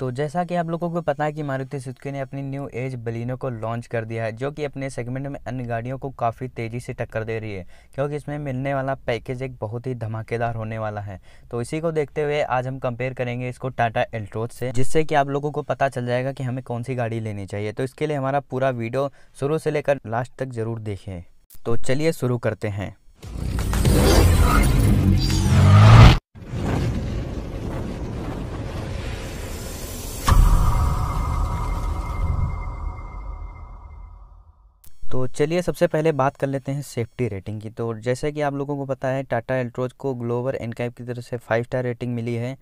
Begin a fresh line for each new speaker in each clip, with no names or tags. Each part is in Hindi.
तो जैसा कि आप लोगों को पता है कि मारुति सुजुकी ने अपनी न्यू एज बलिनो को लॉन्च कर दिया है जो कि अपने सेगमेंट में अन्य गाड़ियों को काफ़ी तेज़ी से टक्कर दे रही है क्योंकि इसमें मिलने वाला पैकेज एक बहुत ही धमाकेदार होने वाला है तो इसी को देखते हुए आज हम कंपेयर करेंगे इसको टाटा एल्ट्रोज से जिससे कि आप लोगों को पता चल जाएगा कि हमें कौन सी गाड़ी लेनी चाहिए तो इसके लिए हमारा पूरा वीडियो शुरू से लेकर लास्ट तक ज़रूर देखें तो चलिए शुरू करते हैं तो चलिए सबसे पहले बात कर लेते हैं सेफ्टी रेटिंग की तो जैसे कि आप लोगों को पता है टाटा एल्ट्रोज को ग्लोवर एनकैप की तरफ से फाइव स्टार रेटिंग मिली है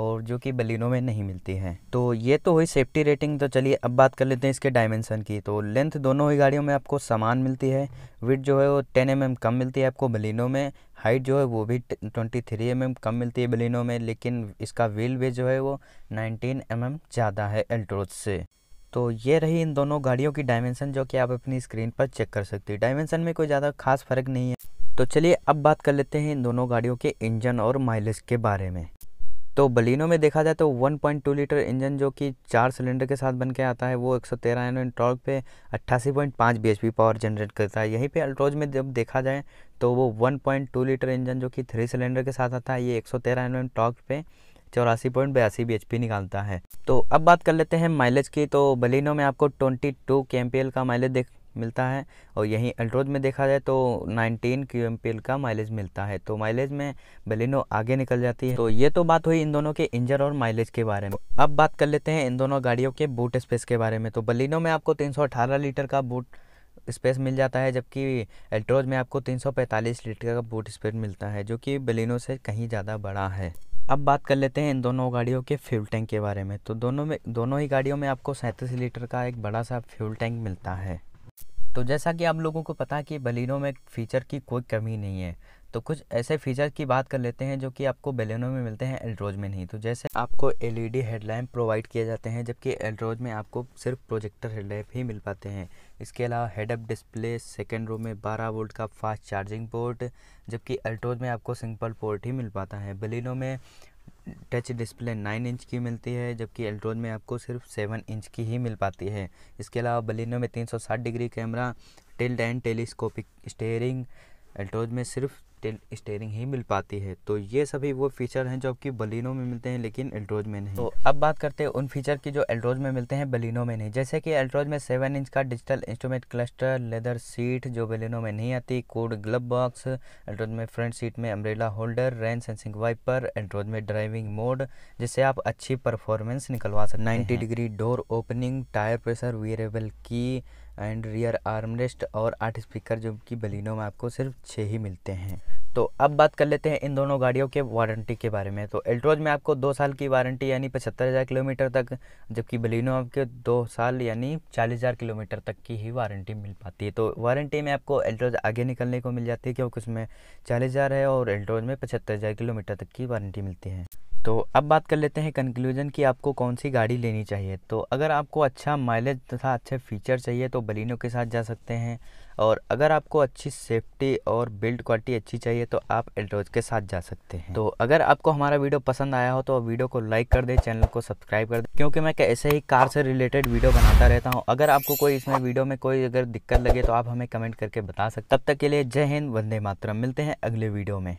और जो कि बलिनो में नहीं मिलती है तो ये तो हुई सेफ्टी रेटिंग तो चलिए अब बात कर लेते हैं इसके डायमेंसन की तो लेंथ दोनों ही गाड़ियों में आपको समान मिलती है विथ जो है वो टेन एम mm कम मिलती है आपको बलिनो में हाइट जो है वो भी ट्वेंटी थ्री एम एम कम मिलती है बलिनो में लेकिन इसका व्हील वे जो है वो नाइनटीन एम एम ज़्यादा है एल्ट्रोज से तो ये रही इन दोनों गाड़ियों की डायमेंसन जो कि आप अपनी स्क्रीन पर चेक कर सकते हैं डायमेंसन में कोई ज़्यादा खास फ़र्क नहीं है तो चलिए अब बात कर लेते हैं इन दोनों गाड़ियों के इंजन और माइलेज के बारे में तो बलिनो में देखा जाए तो 1.2 लीटर इंजन जो कि चार सिलेंडर के साथ बन के आता है वो एक सौ तेरह एन टॉर्क पे 88.5 bhp पावर जनरेट करता है यहीं पे अल्ट्रोज में जब देखा जाए तो वो 1.2 लीटर इंजन जो कि थ्री सिलेंडर के साथ आता है ये एक सौ तेरह एन टॉर्क पे चौरासी पॉइंट बयासी बी निकालता है तो अब बात कर लेते हैं माइलेज की तो बलिनो में आपको ट्वेंटी टू का माइलेज देख मिलता है और यहीं अल्ट्रोज में देखा जाए तो 19 क्यू का माइलेज मिलता है तो माइलेज में बलिनो आगे निकल जाती है तो ये तो बात हुई इन दोनों के इंजन और माइलेज के बारे में अब बात कर लेते हैं इन दोनों गाड़ियों के बूट स्पेस के बारे में तो बलिनो में आपको अठारह लीटर का बूट स्पेस मिल जाता है जबकि एल्ट्रोज में आपको 345 लीटर का बूट स्पेस मिलता है जो कि बलिनो से कहीं ज़्यादा बड़ा है अब बात कर लेते हैं इन दोनों गाड़ियों के फ्यूल टैंक के बारे में तो दोनों में दोनों ही गाड़ियों में आपको सैंतीस लीटर का एक बड़ा सा फ्यूल टैंक मिलता है तो जैसा कि आप लोगों को पता है कि बलिनों में फीचर की कोई कमी नहीं है तो कुछ ऐसे फीचर की बात कर लेते हैं जो कि आपको बेलेनो में मिलते हैं एल्ड्रोज में नहीं तो जैसे आपको एलईडी हेडलैम्प प्रोवाइड किए जाते हैं जबकि एल्ड्रोज में आपको सिर्फ प्रोजेक्टर हेडलैम्प ही मिल पाते हैं इसके अलावा head up display second row में 12 वोल्ट का फास्ट चार्जिंग पोर्ट जबकि अल्टोज में आपको सिंपल पोर्ट ही मिल पाता है बलिनो में टच डिस्प्ले 9 इंच की मिलती है जबकि अल्ट्रोज में आपको सिर्फ 7 इंच की ही मिल पाती है इसके अलावा बलिनो में 360 degree camera tilt and telescopic steering Altroz में सिर्फ स्टेयरिंग ही मिल पाती है तो ये सभी वो फीचर हैं जो कि बलिनो में मिलते हैं लेकिन एल्ट्रोज में नहीं तो अब बात करते हैं उन फीचर की जो एल्ट्रोज में मिलते हैं बलिनो में नहीं जैसे कि एल्ट्रोज में सेवन इंच का digital instrument cluster leather seat जो बलिनो में नहीं आती कोड ग्लब बॉक्स एल्ट्रोज में फ्रंट सीट में umbrella holder rain sensing wiper Altroz में ड्राइविंग मोड जिससे आप अच्छी परफॉर्मेंस निकलवा सकते ninety degree door opening tyre pressure wearable key and rear armrest और आठ स्पीकर जो कि बलिनो में आपको सिर्फ छः ही मिलते हैं तो अब बात कर लेते हैं इन दोनों गाड़ियों के वारंटी के बारे में तो एल्ट्रोज में आपको दो साल की वारंटी यानी पचहत्तर हज़ार किलोमीटर तक जबकि बलिनो आपके दो साल यानी चालीस हज़ार किलोमीटर तक की ही वारंटी मिल पाती है तो वारंटी में आपको एल्ट्रोज आगे निकलने को मिल जाती है क्योंकि उसमें चालीस हज़ार है और एल्ट्रोज में पचहत्तर हज़ार किलोमीटर तक की वारंटी मिलती है तो अब बात कर लेते हैं कंक्लूजन कि आपको कौन सी गाड़ी लेनी चाहिए तो अगर आपको अच्छा माइलेज तथा अच्छे फीचर चाहिए तो बलिनो के साथ जा सकते हैं और अगर आपको अच्छी सेफ्टी और बिल्ड क्वालिटी अच्छी चाहिए तो आप एल्ट्रोज के साथ जा सकते हैं तो अगर आपको हमारा वीडियो पसंद आया हो तो वीडियो को लाइक कर दे चैनल को सब्सक्राइब कर दे क्योंकि मैं ऐसे ही कार से रिलेटेड वीडियो बनाता रहता हूँ अगर आपको कोई इसमें वीडियो में कोई अगर दिक्कत लगे तो आप हमें कमेंट करके बता सकते तब तक के लिए जय हिंद वंदे मातरम मिलते हैं अगले वीडियो में